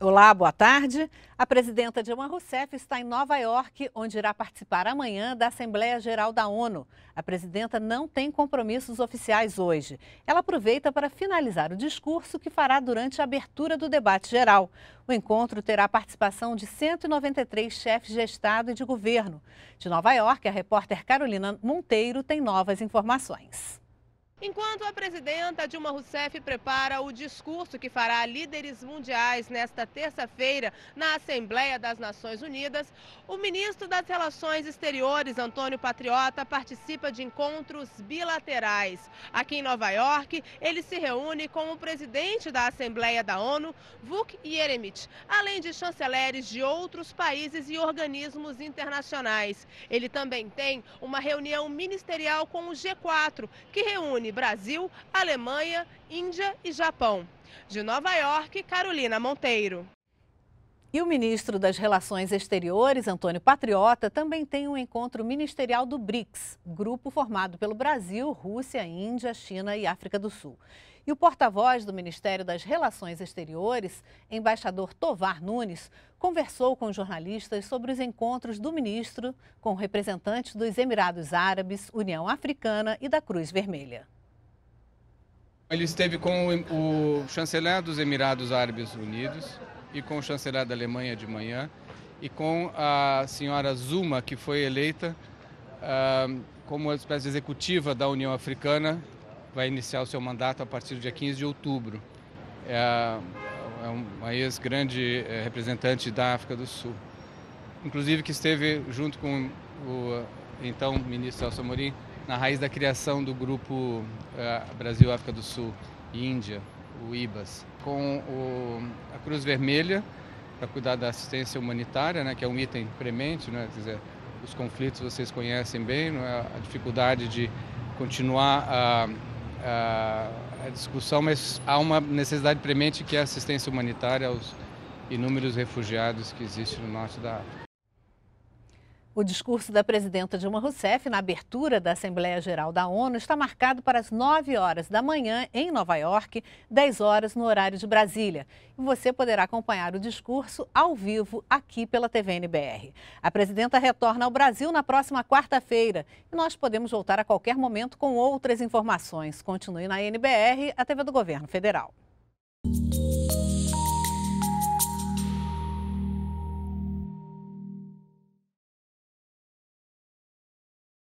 Olá, boa tarde. A presidenta Dilma Rousseff está em Nova York, onde irá participar amanhã da Assembleia Geral da ONU. A presidenta não tem compromissos oficiais hoje. Ela aproveita para finalizar o discurso que fará durante a abertura do debate geral. O encontro terá a participação de 193 chefes de Estado e de governo. De Nova York, a repórter Carolina Monteiro tem novas informações. Enquanto a presidenta Dilma Rousseff prepara o discurso que fará líderes mundiais nesta terça-feira na Assembleia das Nações Unidas, o ministro das Relações Exteriores, Antônio Patriota, participa de encontros bilaterais. Aqui em Nova York, ele se reúne com o presidente da Assembleia da ONU, Vuk Yeremit, além de chanceleres de outros países e organismos internacionais. Ele também tem uma reunião ministerial com o G4, que reúne Brasil, Alemanha, Índia e Japão. De Nova York, Carolina Monteiro. E o ministro das Relações Exteriores, Antônio Patriota, também tem um encontro ministerial do BRICS, grupo formado pelo Brasil, Rússia, Índia, China e África do Sul. E o porta-voz do Ministério das Relações Exteriores, embaixador Tovar Nunes, conversou com jornalistas sobre os encontros do ministro com representantes dos Emirados Árabes, União Africana e da Cruz Vermelha. Ele esteve com o, o chanceler dos Emirados Árabes Unidos e com o chanceler da Alemanha de manhã e com a senhora Zuma, que foi eleita uh, como a espécie executiva da União Africana, vai iniciar o seu mandato a partir do dia 15 de outubro. É, é uma ex-grande eh, representante da África do Sul. Inclusive que esteve junto com o então ministro Celso na raiz da criação do grupo eh, Brasil, África do Sul e Índia, o IBAS, com o, a Cruz Vermelha para cuidar da assistência humanitária, né, que é um item premente, né, quer dizer, os conflitos vocês conhecem bem, é? a dificuldade de continuar a, a, a, discussão, mas há uma necessidade premente que é a assistência humanitária aos inúmeros refugiados que existem no norte da África. O discurso da presidenta Dilma Rousseff na abertura da Assembleia Geral da ONU está marcado para as 9 horas da manhã em Nova York, 10 horas no horário de Brasília. E você poderá acompanhar o discurso ao vivo aqui pela TVNBR. A presidenta retorna ao Brasil na próxima quarta-feira e nós podemos voltar a qualquer momento com outras informações. Continue na NBR, a TV do Governo Federal.